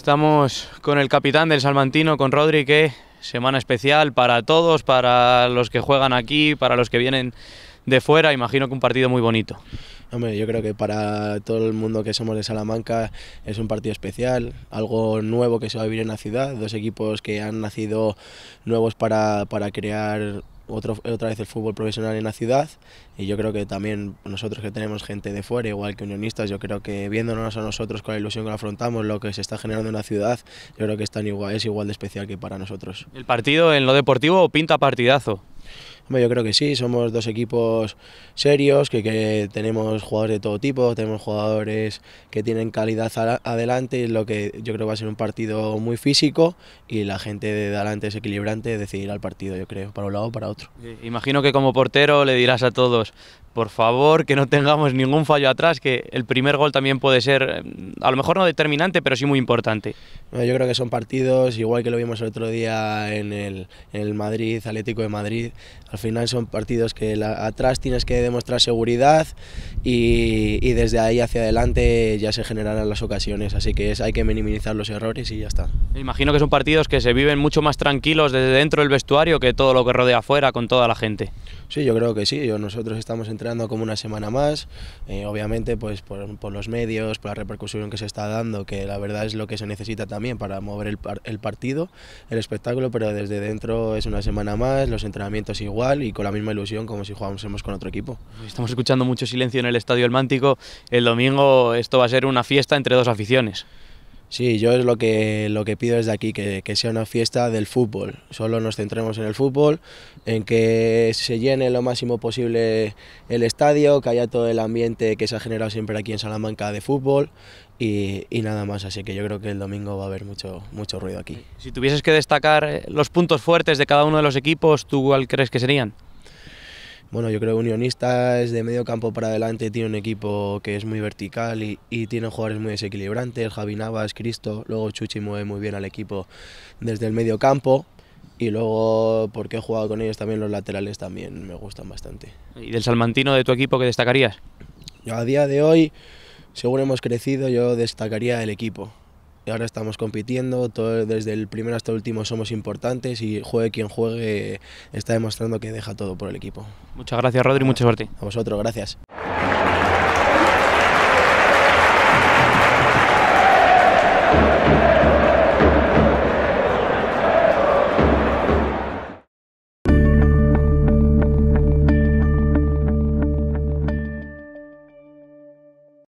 Estamos con el capitán del Salmantino, con Rodríguez. semana especial para todos, para los que juegan aquí, para los que vienen de fuera. Imagino que un partido muy bonito. Hombre, yo creo que para todo el mundo que somos de Salamanca es un partido especial, algo nuevo que se va a vivir en la ciudad, dos equipos que han nacido nuevos para, para crear otra vez el fútbol profesional en la ciudad y yo creo que también nosotros que tenemos gente de fuera, igual que unionistas, yo creo que viéndonos a nosotros con la ilusión que afrontamos, lo que se está generando en la ciudad, yo creo que es, igual, es igual de especial que para nosotros. El partido en lo deportivo pinta partidazo yo creo que sí, somos dos equipos serios, que, que, tenemos jugadores de todo tipo, tenemos jugadores que tienen calidad adelante, y lo que yo creo va a ser un partido muy físico y la gente de adelante es equilibrante, decidirá el partido, yo creo, para un lado o para otro. Imagino que como portero le dirás a todos, por favor, que no tengamos ningún fallo atrás, que el primer gol también puede ser, mm, a lo mejor no determinante, pero sí muy importante. yo creo que son partidos, igual que lo vimos el otro día en el, el Madrid, Atlético de Madrid, al final son partidos que atrás tienes que demostrar seguridad y, desde ahí hacia adelante ya se generarán las ocasiones, así que es, hay que minimizar los errores y ya está. Me imagino que son partidos que se viven mucho más tranquilos desde dentro del vestuario que todo lo que rodea afuera con toda la gente. Sí, yo creo que sí, yo, nosotros estamos entrenando como una semana más, eh, obviamente pues por, los medios, por la repercusión que se está dando, que la verdad es lo que se necesita también para mover el partido, el espectáculo, pero desde dentro es una semana más, los entrenamientos igual, y con la misma ilusión como si jugásemos con otro equipo. Estamos escuchando mucho silencio en el Estadio El Mántico. El domingo esto va a ser una fiesta entre dos aficiones. Sí, yo es lo que, lo que pido desde aquí, que, sea una fiesta del fútbol. Solo nos centremos en el fútbol, en que se llene lo máximo posible el estadio, que haya todo el ambiente que se ha generado siempre aquí en Salamanca de fútbol y, nada más. Así que yo creo que el domingo va a haber mucho, mucho ruido aquí. Si tuvieses que destacar eh, los puntos fuertes de cada uno de los equipos, ¿tú cuál crees que serían? Bueno, yo creo que Unionistas de medio campo para adelante tiene un equipo que es muy vertical y, tiene jugadores muy desequilibrantes, Javi Navas, Cristo, luego Chuchi mueve muy bien al equipo desde el medio campo, y luego, porque he jugado con ellos también, los laterales también me gustan bastante. ¿Y del Salmantino de tu equipo qué destacarías? a día de hoy, según hemos crecido, yo destacaría el equipo ahora estamos compitiendo, todo, desde el primero hasta el último somos importantes y juegue quien juegue está demostrando que deja todo por el equipo. Muchas gracias Rodri, mucha suerte. A vosotros, gracias.